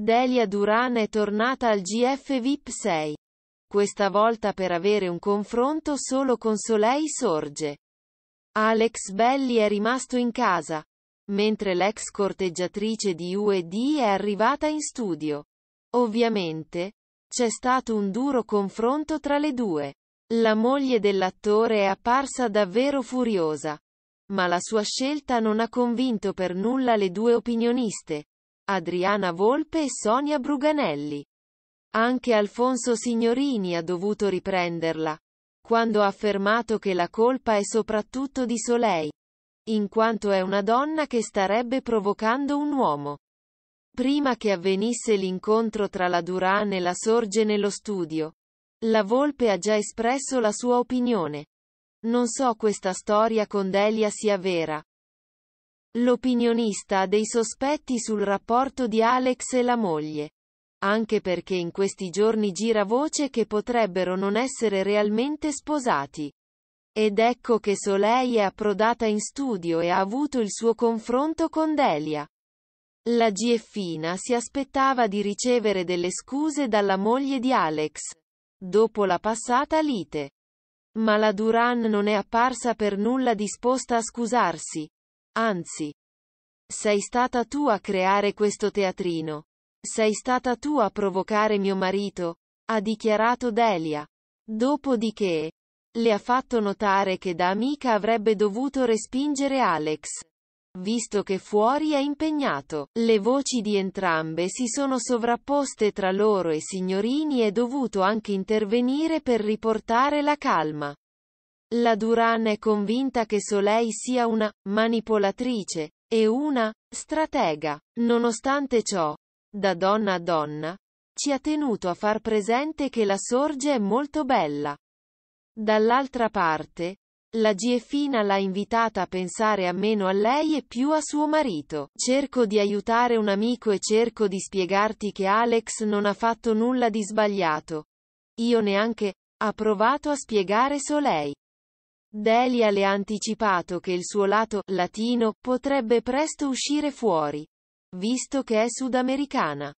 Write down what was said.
Delia Duran è tornata al GF VIP 6. Questa volta per avere un confronto solo con Soleil Sorge. Alex Belli è rimasto in casa, mentre l'ex corteggiatrice di UED è arrivata in studio. Ovviamente, c'è stato un duro confronto tra le due. La moglie dell'attore è apparsa davvero furiosa. Ma la sua scelta non ha convinto per nulla le due opinioniste, Adriana Volpe e Sonia Bruganelli. Anche Alfonso Signorini ha dovuto riprenderla, quando ha affermato che la colpa è soprattutto di Soleil, in quanto è una donna che starebbe provocando un uomo. Prima che avvenisse l'incontro tra la Duran e la Sorge nello studio, la Volpe ha già espresso la sua opinione. Non so questa storia con Delia sia vera, L'opinionista ha dei sospetti sul rapporto di Alex e la moglie. Anche perché in questi giorni gira voce che potrebbero non essere realmente sposati. Ed ecco che Soleil è approdata in studio e ha avuto il suo confronto con Delia. La GFina si aspettava di ricevere delle scuse dalla moglie di Alex, dopo la passata lite. Ma la Duran non è apparsa per nulla disposta a scusarsi. Anzi, sei stata tu a creare questo teatrino. Sei stata tu a provocare mio marito, ha dichiarato Delia. Dopodiché, le ha fatto notare che da amica avrebbe dovuto respingere Alex. Visto che fuori è impegnato, le voci di entrambe si sono sovrapposte tra loro e signorini è dovuto anche intervenire per riportare la calma. La Duran è convinta che Soleil sia una manipolatrice e una stratega. Nonostante ciò, da donna a donna, ci ha tenuto a far presente che la sorge è molto bella. Dall'altra parte, la GFina l'ha invitata a pensare a meno a lei e più a suo marito. Cerco di aiutare un amico e cerco di spiegarti che Alex non ha fatto nulla di sbagliato. Io neanche, ha provato a spiegare Soleil. Delia le ha anticipato che il suo lato latino potrebbe presto uscire fuori, visto che è sudamericana.